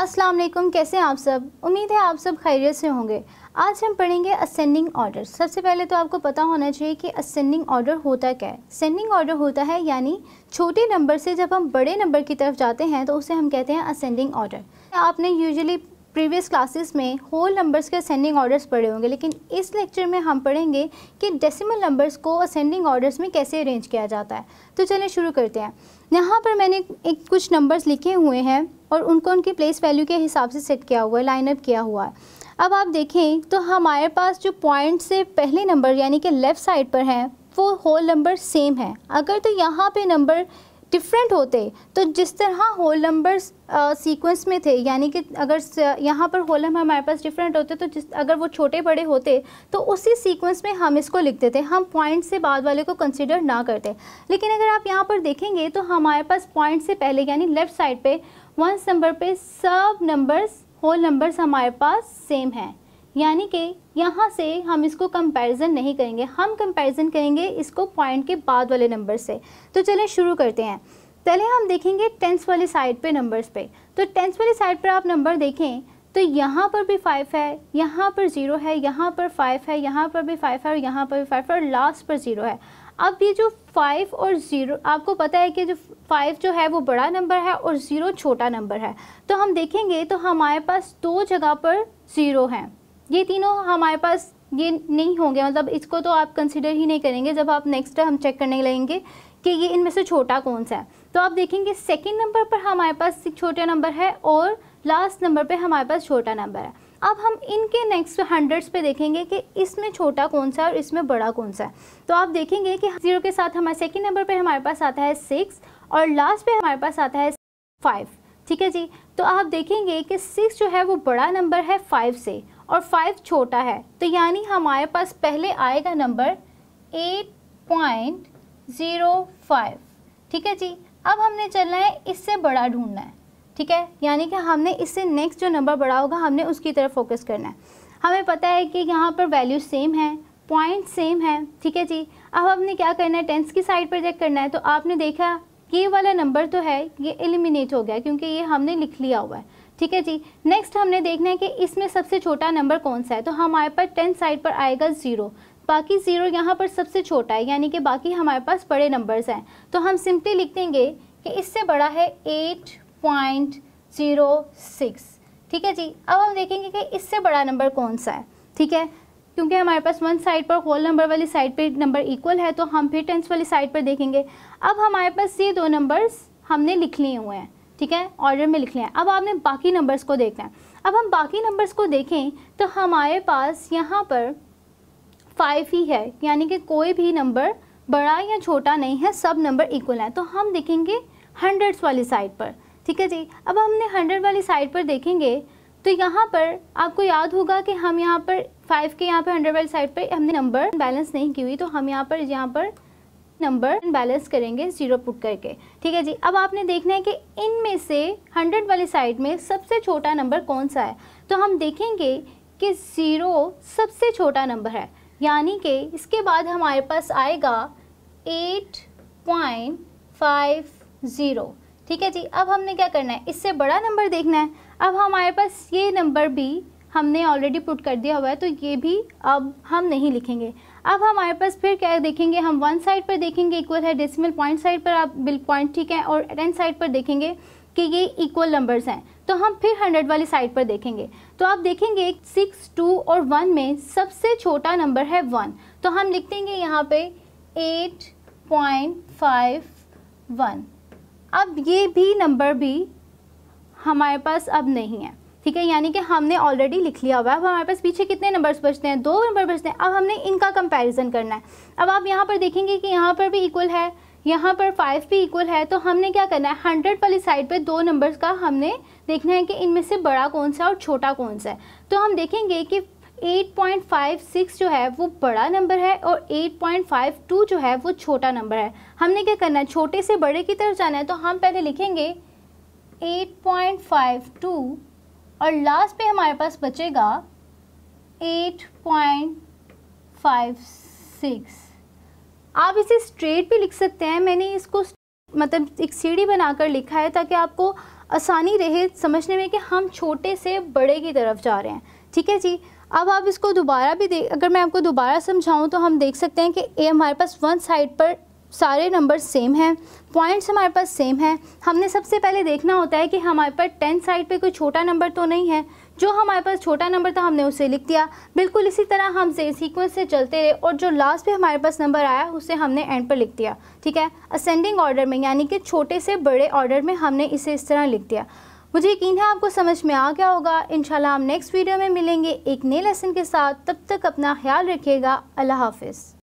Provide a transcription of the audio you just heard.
अस्सलाम वालेकुम कैसे हैं आप सब उम्मीद है आप सब खैरियत से होंगे आज हम पढ़ेंगे असेंडिंग ऑर्डर सबसे पहले तो आपको पता होना चाहिए कि असेंडिंग ऑर्डर होता क्या है असेंडिंग ऑर्डर होता है यानी छोटे नंबर से जब हम बड़े नंबर की तरफ जाते हैं तो उसे हम कहते हैं असेंडिंग ऑर्डर आपने यूजली प्रीवियस क्लासेस में होल नंबर्स के असेंडिंग ऑर्डर्स पढ़े होंगे लेकिन इस लेक्चर में हम पढ़ेंगे कि डेसिमल नंबर्स को असेंडिंग ऑर्डर्स में कैसे अरेंज किया जाता है तो चलिए शुरू करते हैं यहाँ पर मैंने एक कुछ नंबर्स लिखे हुए हैं और उनको उनकी प्लेस वैल्यू के हिसाब से सेट किया हुआ है लाइनअप किया हुआ है अब आप देखें तो हमारे पास जो पॉइंट से पहले नंबर यानी कि लेफ़्ट साइड पर हैं वो होल नंबर सेम है अगर तो यहाँ पे नंबर डिफरेंट होते तो जिस तरह होल नंबर्स सीक्वेंस में थे यानी कि अगर यहाँ पर होल नंबर हमारे पास डिफरेंट होते तो जिस अगर वो छोटे बड़े होते तो उसी सीक्वेंस में हम इसको लिखते थे हम पॉइंट से बाद वाले को कंसिडर ना करते लेकिन अगर आप यहाँ पर देखेंगे तो हमारे पास पॉइंट से पहले यानी लेफ़्ट साइड पर वंस नंबर पे सब नंबर्स होल नंबर्स हमारे पास सेम हैं यानी कि यहाँ से हम इसको कंपैरिजन नहीं करेंगे हम कंपैरिजन करेंगे इसको पॉइंट के बाद वाले नंबर से तो चलें शुरू करते हैं पहले हम देखेंगे टेंस वाली साइड पे नंबर्स पे तो टेंस वाली साइड पर आप नंबर देखें तो यहाँ पर भी फाइव है यहाँ पर ज़ीरो है यहाँ पर फाइव है यहाँ पर भी फाइव है और यहाँ पर भी फाइव है और लास्ट पर ज़ीरो है अब ये जो फाइव और ज़ीरो आपको पता है कि जो फाइव जो है वो बड़ा नंबर है और ज़ीरो छोटा नंबर है तो हम देखेंगे तो हमारे पास दो जगह पर ज़ीरो हैं ये तीनों हमारे पास ये नहीं होंगे मतलब इसको तो आप कंसिडर ही नहीं करेंगे जब आप नेक्स्ट हम चेक करने लगेंगे कि ये इनमें से छोटा कौन सा है तो आप देखेंगे सेकेंड नंबर पर हमारे पास छोटा नंबर है और लास्ट नंबर पर हमारे पास छोटा नंबर है अब हम इनके नेक्स्ट हंड्रेड्स पे देखेंगे कि इसमें छोटा कौन सा है और इसमें बड़ा कौन सा है तो आप देखेंगे कि जीरो के साथ हमारे सेकेंड नंबर पर हमारे पास आता है सिक्स और लास्ट पे हमारे पास आता है फाइव ठीक है जी तो आप देखेंगे कि सिक्स जो है वो बड़ा नंबर है फाइव से और फाइव छोटा है तो यानी हमारे पास पहले आएगा number eight point zero five ठीक है जी अब हमने चलना है इससे बड़ा ढूंढना है ठीक है यानी कि हमने इससे नेक्स्ट जो नंबर बड़ा होगा हमने उसकी तरफ फोकस करना है हमें पता है कि यहाँ पर वैल्यू सेम है पॉइंट सेम है ठीक है जी अब हमने क्या करना है टेंथ की साइड पर चेक करना है तो आपने देखा ये वाला नंबर तो है ये एलिमिनेट हो गया क्योंकि ये हमने लिख लिया हुआ है ठीक है जी नेक्स्ट हमने देखना है कि इसमें सबसे छोटा नंबर कौन सा है तो हमारे पास टेंथ साइड पर आएगा ज़ीरो बाकी ज़ीरो यहाँ पर सबसे छोटा है यानी कि बाकी हमारे पास बड़े नंबर्स हैं तो हम सिंपली लिख देंगे कि इससे बड़ा है एट पॉइंट जीरो सिक्स ठीक है जी अब हम देखेंगे कि इससे बड़ा नंबर कौन सा है ठीक है क्योंकि हमारे पास वन साइड पर होल नंबर वाली साइड पे नंबर इक्वल है तो हम फिर टेंस वाली साइड पर देखेंगे अब हमारे पास ये दो नंबर्स हमने लिख लिए हुए हैं ठीक है ऑर्डर में लिख लिया है अब आपने बाकी नंबर्स को देखना है अब हम बाकी नंबर्स को देखें तो हमारे पास यहाँ पर फाइव ही है यानी कि कोई भी नंबर बड़ा या छोटा नहीं है सब नंबर इक्वल है तो हम देखेंगे हंड्रेड्स वाली साइड पर ठीक है जी अब हमने हंड्रेड वाली साइड पर देखेंगे तो यहाँ पर आपको याद होगा कि हम यहाँ पर फाइव के यहाँ पर हंड्रेड वाली साइड पर हमने नंबर बैलेंस नहीं की हुई तो हम यहाँ पर यहाँ पर नंबर बैलेंस करेंगे जीरो पुट करके ठीक है जी अब आपने देखना है कि इनमें से हंड्रेड वाली साइड में सबसे छोटा नंबर कौन सा है तो हम देखेंगे कि ज़ीरो सबसे छोटा नंबर है यानी कि इसके बाद हमारे पास आएगा एट पॉइंट फाइव ज़ीरो ठीक है जी अब हमने क्या करना है इससे बड़ा नंबर देखना है अब हमारे पास ये नंबर भी हमने ऑलरेडी पुट कर दिया हुआ है तो ये भी अब हम नहीं लिखेंगे अब हमारे पास फिर क्या देखेंगे हम वन साइड पर देखेंगे इक्वल है डेसिमल पॉइंट साइड पर आप बिल पॉइंट ठीक है और टेन साइड पर देखेंगे कि ये इक्वल नंबर्स हैं तो हम फिर हंड्रेड वाली साइड पर देखेंगे तो आप देखेंगे सिक्स टू और वन में सबसे छोटा नंबर है वन तो हम लिख देंगे यहाँ पर एट पॉइंट वन अब ये भी नंबर भी हमारे पास अब नहीं है ठीक है यानी कि हमने ऑलरेडी लिख लिया हुआ है अब हमारे पास पीछे कितने नंबर्स बचते हैं दो नंबर बचते हैं अब हमने इनका कंपैरिजन करना है अब आप यहाँ पर देखेंगे कि यहाँ पर भी इक्वल है यहाँ पर फाइव भी इक्वल है तो हमने क्या करना है हंड्रेड वाली साइड पे दो नंबर्स का हमने देखना है कि इनमें से बड़ा कौन सा और छोटा कौन सा है तो हम देखेंगे कि 8.56 जो है वो बड़ा नंबर है और 8.52 जो है वो छोटा नंबर है हमने क्या करना है छोटे से बड़े की तरफ जाना है तो हम पहले लिखेंगे 8.52 और लास्ट पे हमारे पास बचेगा 8.56 आप इसे स्ट्रेट भी लिख सकते हैं मैंने इसको मतलब एक सीढ़ी बनाकर लिखा है ताकि आपको आसानी रहे समझने में कि हम छोटे से बड़े की तरफ जा रहे हैं ठीक है जी अब आप इसको दोबारा भी देख अगर मैं आपको दोबारा समझाऊँ तो हम देख सकते हैं कि ए हमारे पास वन साइड पर सारे नंबर सेम हैं पॉइंट्स हमारे पास सेम हैं हमने सबसे पहले देखना होता है कि हमारे पास टेंथ साइड पे कोई छोटा नंबर तो नहीं है जो हमारे पास छोटा नंबर था हमने उसे लिख दिया बिल्कुल इसी तरह हम से सीक्वेंस से चलते रहे और जो लास्ट पे हमारे पास नंबर आया उसे हमने एंड पर लिख दिया ठीक है असेंडिंग ऑर्डर में यानी कि छोटे से बड़े ऑर्डर में हमने इसे इस तरह लिख दिया मुझे यकीन है आपको समझ में आ गया होगा इन हम नेक्स्ट वीडियो में मिलेंगे एक नए लेसन के साथ तब तक अपना ख्याल रखिएगा अल्लाह हाफिज़